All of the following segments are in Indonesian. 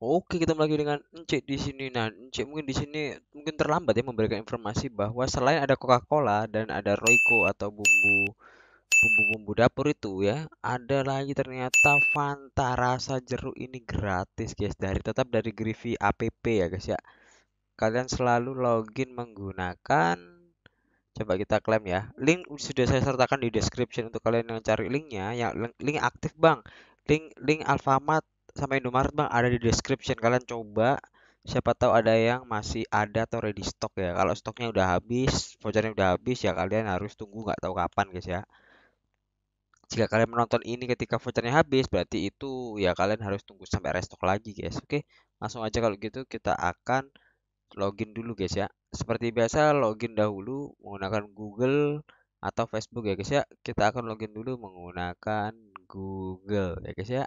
Oke, kita lagi dengan Encik di sini. Nah, Encik mungkin di sini mungkin terlambat ya memberikan informasi bahwa selain ada Coca-Cola dan ada Royco atau bumbu bumbu-bumbu dapur itu ya, ada lagi ternyata Fanta rasa jeruk ini gratis, guys. Dari tetap dari Griffy APP ya, guys ya. Kalian selalu login menggunakan coba kita klaim ya. Link sudah saya sertakan di description untuk kalian yang cari linknya, ya link, link aktif, Bang. Link link Alfamart sama Indomaret bang ada di description kalian coba siapa tahu ada yang masih ada atau ready stock ya kalau stoknya udah habis vouchernya udah habis ya kalian harus tunggu nggak tahu kapan guys ya jika kalian menonton ini ketika vouchernya habis berarti itu ya kalian harus tunggu sampai restock lagi guys oke langsung aja kalau gitu kita akan login dulu guys ya seperti biasa login dahulu menggunakan Google atau Facebook ya guys ya kita akan login dulu menggunakan Google ya guys ya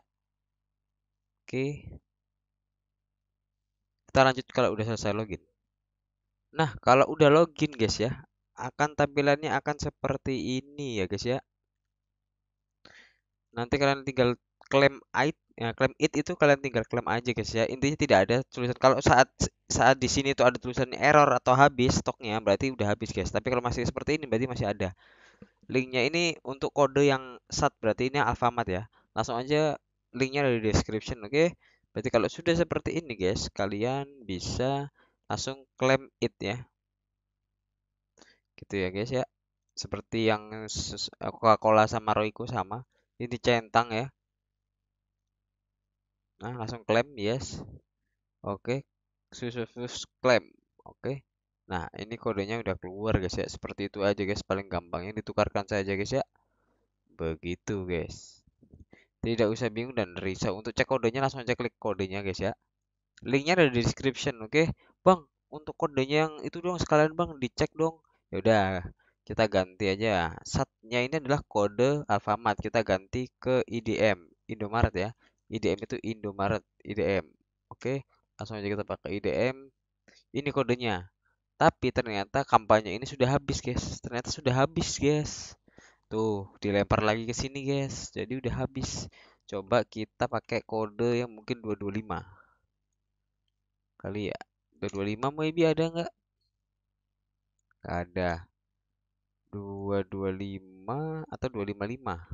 Oke. Kita lanjut kalau udah selesai login. Nah, kalau udah login guys ya, akan tampilannya akan seperti ini ya guys ya. Nanti kalian tinggal klaim it, ya, klaim it itu kalian tinggal klaim aja guys ya. Intinya tidak ada tulisan kalau saat saat di sini itu ada tulisan error atau habis stoknya berarti udah habis guys. Tapi kalau masih seperti ini berarti masih ada. Linknya ini untuk kode yang sat berarti ini Alfamart ya. Langsung aja linknya ada di description oke okay? berarti kalau sudah seperti ini guys kalian bisa langsung klaim it ya gitu ya guys ya seperti yang Coca-Cola sama Royco sama ini centang, ya nah langsung klaim, yes oke okay. susus klaim, oke okay. nah ini kodenya udah keluar guys ya seperti itu aja guys paling gampang gampangnya ditukarkan saja guys ya begitu guys tidak usah bingung dan risau. Untuk cek kodenya langsung aja klik kodenya guys ya. Linknya ada di description, oke? Okay? Bang, untuk kodenya yang itu dong sekalian bang dicek dong. Yaudah, kita ganti aja. Satnya ini adalah kode Alfamart. Kita ganti ke IDM, Indomaret ya. IDM itu Indomaret, IDM. Oke, okay? langsung aja kita pakai IDM. Ini kodenya tapi ternyata kampanye ini sudah habis guys ternyata sudah habis guys Tuh, dilempar lagi ke sini, guys. Jadi udah habis. Coba kita pakai kode yang mungkin 225. Kali ya. 225 maybe ada nggak? Nggak ada. 225 atau 255?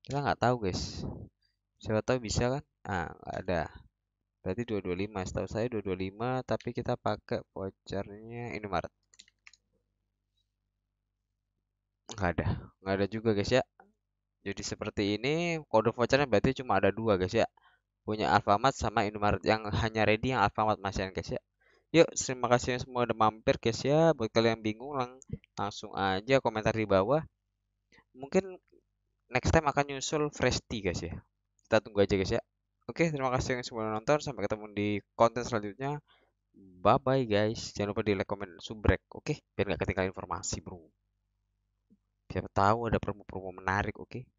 Kita nggak tahu, guys. Siapa tahu bisa kan? Ah, nggak ada. Berarti 225. Setahu saya 225, tapi kita pakai vouchernya ini Maret. nggak ada nggak ada juga guys ya jadi seperti ini kode vouchernya berarti cuma ada dua guys ya punya Alfamart sama Indomaret yang hanya ready yang Alfamart masih guys ya Yuk, terima kasih semua udah mampir guys ya. Buat kalian yang bingung lang langsung aja komentar di bawah. Mungkin next time akan nyusul fresh guys ya. Kita tunggu aja guys ya. Oke, terima kasih yang semua nonton. Sampai ketemu di konten selanjutnya. Bye-bye guys. Jangan lupa di like, comment, subrek. Oke, biar nggak ketinggalan informasi bro. Siapa tahu ada promo-promo menarik, oke?